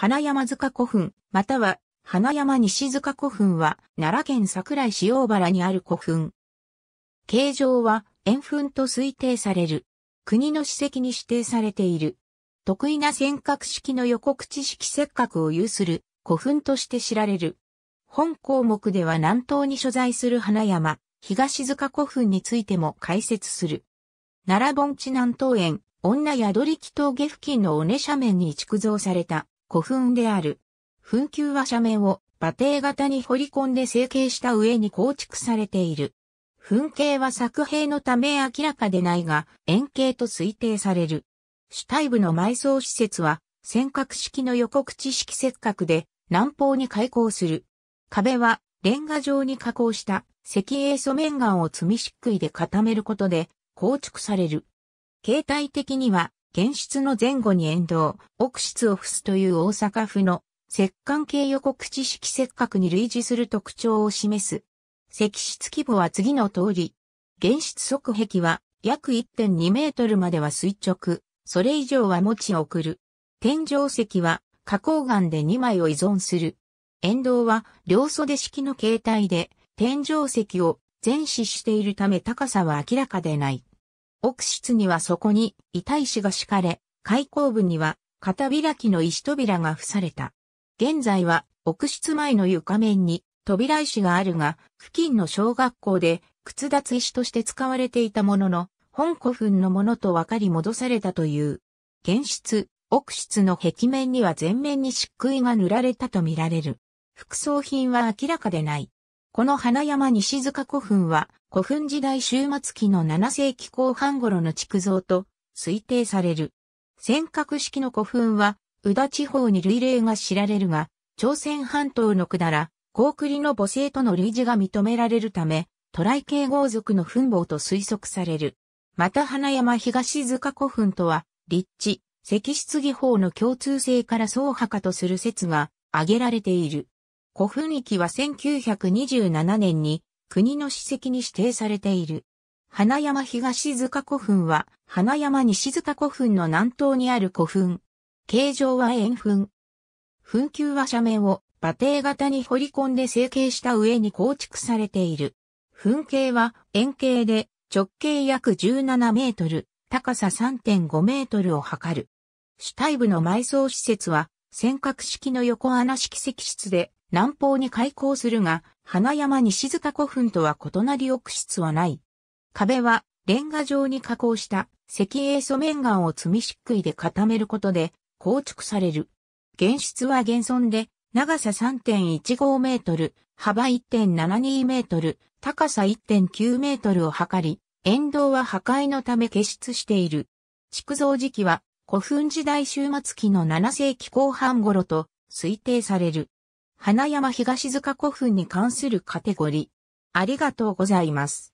花山塚古墳、または花山西塚古墳は奈良県桜井市大原にある古墳。形状は円墳と推定される。国の史跡に指定されている。得意な尖閣式の横口式石角を有する古墳として知られる。本項目では南東に所在する花山、東塚古墳についても解説する。奈良盆地南東園、女宿力峠付近の尾根斜面に築造された古墳である。墳丘は斜面を馬蹄型に掘り込んで成形した上に構築されている。墳形は作兵のため明らかでないが、円形と推定される。主体部の埋葬施設は、尖閣式の横口式切閣で、南方に開口する。壁は、レンガ状に加工した石英素面岩を積み漆喰で固めることで構築される。形態的には現出の前後に沿道、奥室を付すという大阪府の石棺系予告知識石角に類似する特徴を示す。石室規模は次の通り。現出側壁は約1.2メートルまでは垂直、それ以上は持ち送る。天井石は花崗岩で2枚を依存する。沿道は両袖式の形態で天井石を前視しているため高さは明らかでない。奥室にはそこに遺体石が敷かれ、開口部には片開きの石扉が付された。現在は奥室前の床面に扉石があるが、付近の小学校で靴脱石として使われていたものの、本古墳のものと分かり戻されたという。現室、奥室の壁面には全面に漆喰が塗られたとみられる。副葬品は明らかでない。この花山西塚古墳は古墳時代終末期の7世紀後半頃の築造と推定される。尖閣式の古墳は、宇田地方に類例が知られるが、朝鮮半島の下ら、高栗の母性との類似が認められるため、トライ系豪族の墳墓と推測される。また花山東塚古墳とは、立地、石室技法の共通性から総派とする説が挙げられている。古墳域は1927年に国の史跡に指定されている。花山東塚古墳は、花山西塚古墳の南東にある古墳。形状は円墳。墳丘は斜面を馬蹄型に掘り込んで成形した上に構築されている。墳形は円形で直径約17メートル、高さ3.5メートルを測る。主体部の埋葬施設は、尖閣式の横穴式石室で、南方に開港するが、花山西塚古墳とは異なり奥室はない。壁は、レンガ状に加工した石英素面岩を積み漆喰で固めることで構築される。原室は現存で、長さ3.15メートル、幅1.72メートル、高さ1.9メートルを測り、沿道は破壊のため結出している。築造時期は古墳時代終末期の7世紀後半頃と推定される。花山東塚古墳に関するカテゴリー。ありがとうございます。